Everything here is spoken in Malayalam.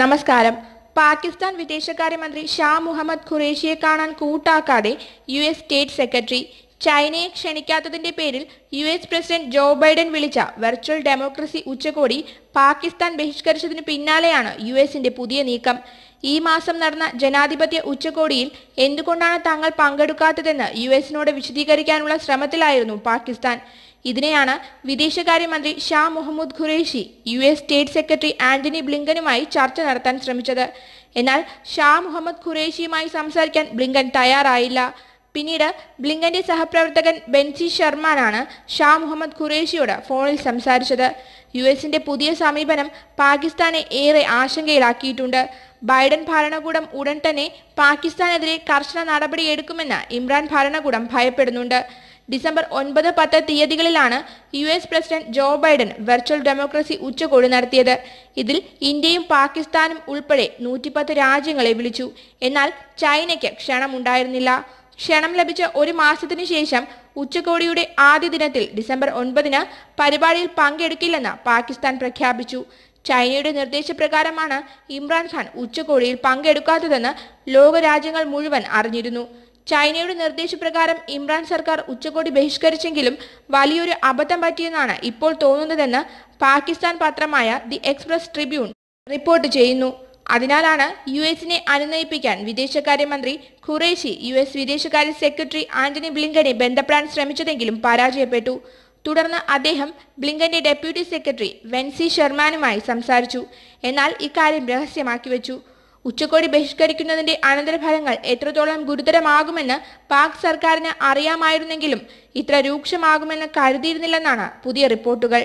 നമസ്കാരം പാകിസ്ഥാൻ വിദേശകാര്യമന്ത്രി ഷാ മുഹമ്മദ് ഖുറേഷിയെ കാണാൻ കൂട്ടാക്കാതെ യു എസ് സ്റ്റേറ്റ് സെക്രട്ടറി ചൈനയെ ക്ഷണിക്കാത്തതിന്റെ പേരിൽ U S president Joe Biden വിളിച്ച വെർച്വൽ ഡെമോക്രസി ഉച്ചകോടി പാകിസ്ഥാൻ ബഹിഷ്കരിച്ചതിന് പിന്നാലെയാണ് യു എസിന്റെ പുതിയ നീക്കം ഈ മാസം നടന്ന ജനാധിപത്യ ഉച്ചകോടിയിൽ എന്തുകൊണ്ടാണ് തങ്ങൾ പങ്കെടുക്കാത്തതെന്ന് യു എസിനോട് വിശദീകരിക്കാനുള്ള ശ്രമത്തിലായിരുന്നു പാകിസ്ഥാൻ ഇതിനെയാണ് വിദേശകാര്യമന്ത്രി Shah Muhammad Qureshi U S state secretary Antony ബ്ലിങ്കനുമായി ചർച്ച നടത്താൻ ശ്രമിച്ചത് എന്നാൽ ഷാ മുഹമ്മദ് ഖുറേഷിയുമായി സംസാരിക്കാൻ ബ്ലിങ്കൻ തയ്യാറായില്ല പിന്നീട് ബ്ലിങ്കന്റെ സഹപ്രവർത്തകൻ ബെൻസി ശർമാനാണ് ഷാ മുഹമ്മദ് ഖുറേഷിയോട് ഫോണിൽ സംസാരിച്ചത് യു എസിന്റെ പുതിയ സമീപനം പാകിസ്ഥാനെ ഏറെ ആശങ്കയിലാക്കിയിട്ടുണ്ട് ബൈഡൻ ഭരണകൂടം ഉടൻ തന്നെ പാകിസ്ഥാനെതിരെ കർശന നടപടിയെടുക്കുമെന്ന് ഇമ്രാൻ ഭരണകൂടം ഭയപ്പെടുന്നുണ്ട് ഡിസംബർ ഒൻപത് പത്ത് തീയതികളിലാണ് U S president Joe Biden virtual democracy ഉച്ചകോടി നടത്തിയത് ഇതിൽ ഇന്ത്യയും പാകിസ്ഥാനും ഉൾപ്പെടെ നൂറ്റിപ്പത്ത് രാജ്യങ്ങളെ വിളിച്ചു എന്നാൽ ചൈനയ്ക്ക് ക്ഷണമുണ്ടായിരുന്നില്ല ക്ഷണം ലഭിച്ച ഒരു മാസത്തിനു ശേഷം ഉച്ചകോടിയുടെ ആദ്യ ദിനത്തിൽ ഡിസംബർ ഒൻപതിന് പരിപാടിയിൽ പങ്കെടുക്കില്ലെന്ന് പാകിസ്ഥാൻ പ്രഖ്യാപിച്ചു ചൈനയുടെ നിർദ്ദേശപ്രകാരമാണ് ഇമ്രാൻഖാൻ ഉച്ചകോടിയിൽ പങ്കെടുക്കാത്തതെന്ന് ലോകരാജ്യങ്ങൾ മുഴുവൻ അറിഞ്ഞിരുന്നു ചൈനയുടെ നിർദ്ദേശപ്രകാരം ഇമ്രാൻ സർക്കാർ ഉച്ചകോടി ബഹിഷ്കരിച്ചെങ്കിലും വലിയൊരു അബദ്ധം പറ്റിയെന്നാണ് ഇപ്പോൾ തോന്നുന്നതെന്ന് പാകിസ്ഥാൻ പത്രമായ ദി എക്സ്പ്രസ് ട്രിബ്യൂൺ റിപ്പോർട്ട് ചെയ്യുന്നു അതിനാലാണ് യു എസിനെ അനുനയിപ്പിക്കാൻ വിദേശകാര്യമന്ത്രി ഖുറേഷി യു എസ് വിദേശകാര്യ സെക്രട്ടറി ആന്റണി ബ്ലിങ്കനെ ബന്ധപ്പെടാൻ ശ്രമിച്ചതെങ്കിലും പരാജയപ്പെട്ടു തുടർന്ന് അദ്ദേഹം ബ്ലിങ്കന്റെ ഡെപ്യൂട്ടി സെക്രട്ടറി വെൻസി ഷെർമാനുമായി സംസാരിച്ചു എന്നാൽ ഇക്കാര്യം രഹസ്യമാക്കി വെച്ചു ഉച്ചകോടി ബഹിഷ്കരിക്കുന്നതിന്റെ അനന്തരഫലങ്ങൾ എത്രത്തോളം ഗുരുതരമാകുമെന്ന് പാക് സർക്കാരിന് അറിയാമായിരുന്നെങ്കിലും ഇത്ര രൂക്ഷമാകുമെന്ന് കരുതിയിരുന്നില്ലെന്നാണ് പുതിയ റിപ്പോർട്ടുകൾ